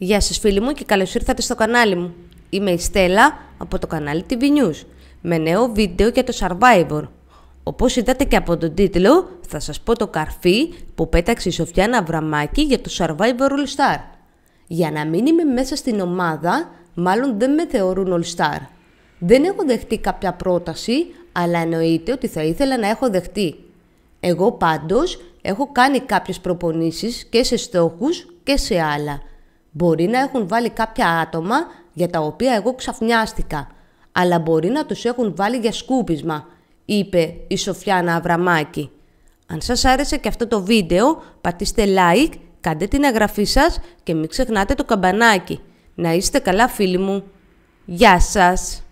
Γεια σας φίλοι μου και καλώς ήρθατε στο κανάλι μου. Είμαι η Στέλλα από το κανάλι TV News με νέο βίντεο για το Survivor. Όπως είδατε και από τον τίτλο θα σας πω το καρφί που πέταξε η Σοφιάνα Ναυραμάκη για το Survivor All Star. Για να μην είμαι μέσα στην ομάδα μάλλον δεν με θεωρούν All Star. Δεν έχω δεχτεί κάποια πρόταση αλλά εννοείται ότι θα ήθελα να έχω δεχτεί. Εγώ πάντως έχω κάνει κάποιες προπονήσεις και σε στόχους και σε άλλα Μπορεί να έχουν βάλει κάποια άτομα για τα οποία εγώ ξαφνιάστηκα, αλλά μπορεί να τους έχουν βάλει για σκούπισμα, είπε η Σοφιάνα Αβραμάκη. Αν σας άρεσε και αυτό το βίντεο, πατήστε like, κάντε την εγγραφή σας και μην ξεχνάτε το καμπανάκι. Να είστε καλά φίλοι μου. Γεια σας!